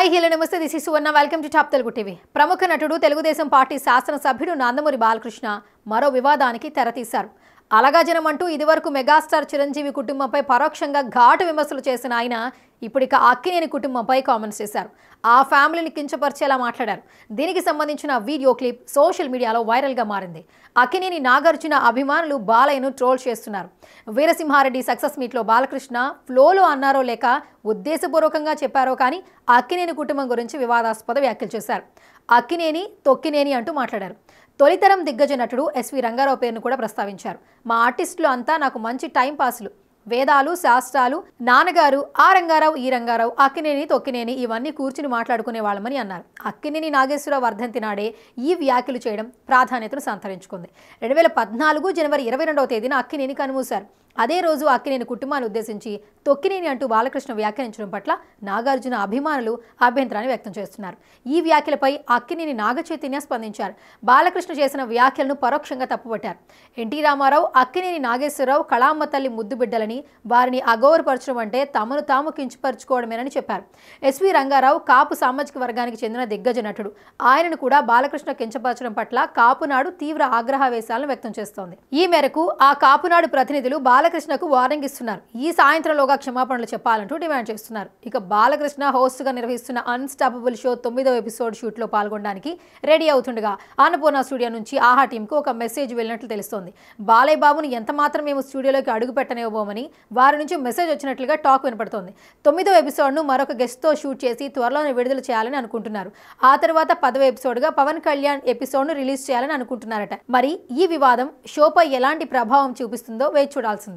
hi హీలో నమస్తే this is Suvarna welcome to top Telugu TV ప్రముఖ నటుడు తెలుగుదేశం పార్టీ శాసనసభ్యుడు నందమూరి బాలకృష్ణ మరో వివాదానికి తెరతీశారు అలగాజనం అంటూ ఇదివరకు మెగాస్టార్ చిరంజీవి కుటుంబంపై పరోక్షంగా ఘాటు విమర్శలు చేసిన ఆయన ఇప్పుడు ఇక అక్కినేని కుటుంబంపై కామెంట్స్ చేశారు ఆ ఫ్యామిలీని కించపరిచేలా మాట్లాడారు దీనికి సంబంధించిన వీడియో క్లిప్ సోషల్ మీడియాలో వైరల్గా మారింది అక్కినేని నాగార్జున అభిమానులు బాలయ్యను ట్రోల్ చేస్తున్నారు వీరసింహారెడ్డి సక్సెస్ మీట్లో బాలకృష్ణ ఫ్లోలో అన్నారో లేక ఉద్దేశపూర్వకంగా చెప్పారో కానీ అక్కినేని కుటుంబం గురించి వివాదాస్పద వ్యాఖ్యలు చేశారు అక్కినేని తొక్కినేని అంటూ మాట్లాడారు తొలితరం దిగ్గజ నటుడు ఎస్వి రంగారావు పేరును కూడా ప్రస్తావించారు మా ఆర్టిస్టులు అంతా నాకు మంచి టైం పాస్లు వేదాలు శాస్త్రాలు నాన్నగారు ఆ రంగారావు ఈ రంగారావు అక్కినేని తొక్కినేని ఇవన్నీ కూర్చుని మాట్లాడుకునే వాళ్ళమని అన్నారు అక్కినేని నాగేశ్వరరావు వర్ధంతి నాడే ఈ వ్యాఖ్యలు చేయడం ప్రాధాన్యతను సంతరించుకుంది రెండు వేల పద్నాలుగు జనవరి ఇరవై రెండవ తేదీన అక్కినేని కనుమూశారు అదే రోజు అక్కినేని కుటుంబాన్ని ఉద్దేశించి తొక్కినేని అంటూ బాలకృష్ణ వ్యాఖ్యానించడం పట్ల నాగార్జున అభిమానులు అభ్యంతరాన్ని వ్యక్తం చేస్తున్నారు ఈ వ్యాఖ్యలపై అక్కినేని నాగచైతన్య స్పందించారు బాలకృష్ణ చేసిన వ్యాఖ్యలను పరోక్షంగా తప్పుపట్టారు ఎన్టీ రామారావు అక్కినేని నాగేశ్వరరావు కళామ్మ తల్లి ముద్దు బిడ్డలని వారిని అగౌరపరచడం అంటే తమను తాము కించపరుచుకోవడమేనని చెప్పారు ఎస్వి రంగారావు కాపు సామాజిక వర్గానికి చెందిన దిగ్గజ నటుడు ఆయనను కూడా బాలకృష్ణ కించపరచడం పట్ల కాపునాడు తీవ్ర ఆగ్రహావేశాలను వ్యక్తం చేస్తోంది ఈ మేరకు ఆ కాపునాడు ప్రతినిధులు బాల బాలకృష్ణకు వార్నింగ్ ఇస్తున్నారు ఈ సాయంత్రంలోగా క్షమాపణలు చెప్పాలంటూ డిమాండ్ చేస్తున్నారు ఇక బాలకృష్ణ హోస్ట్ గా నిర్వహిస్తున్న అన్స్టాపబుల్ షో తొమ్మిదవ ఎపిసోడ్ షూట్ లో పాల్గొనడానికి రెడీ అవుతుండగా అన్నపూర్ణ స్టూడియో నుంచి ఆహా టీంకు ఒక మెసేజ్ వెళ్ళినట్లు తెలుస్తోంది బాలయ్య బాబును ఎంత మాత్రం మేము స్టూడియోలోకి అడుగు పెట్టనివ్వబోమని వారి నుంచి మెసేజ్ వచ్చినట్లుగా టాక్ వినపడుతోంది తొమ్మిదవ ను మరొక గెస్ట్ తో షూట్ చేసి త్వరలోనే విడుదల చేయాలని అనుకుంటున్నారు ఆ తర్వాత పదవ ఎపిసోడ్ గా పవన్ కళ్యాణ్ ఎపిసోడ్ ను రిలీజ్ చేయాలని అనుకుంటున్నారట మరి ఈ వివాదం షోపై ఎలాంటి ప్రభావం చూపిస్తుందో వేచి చూడాల్సిందే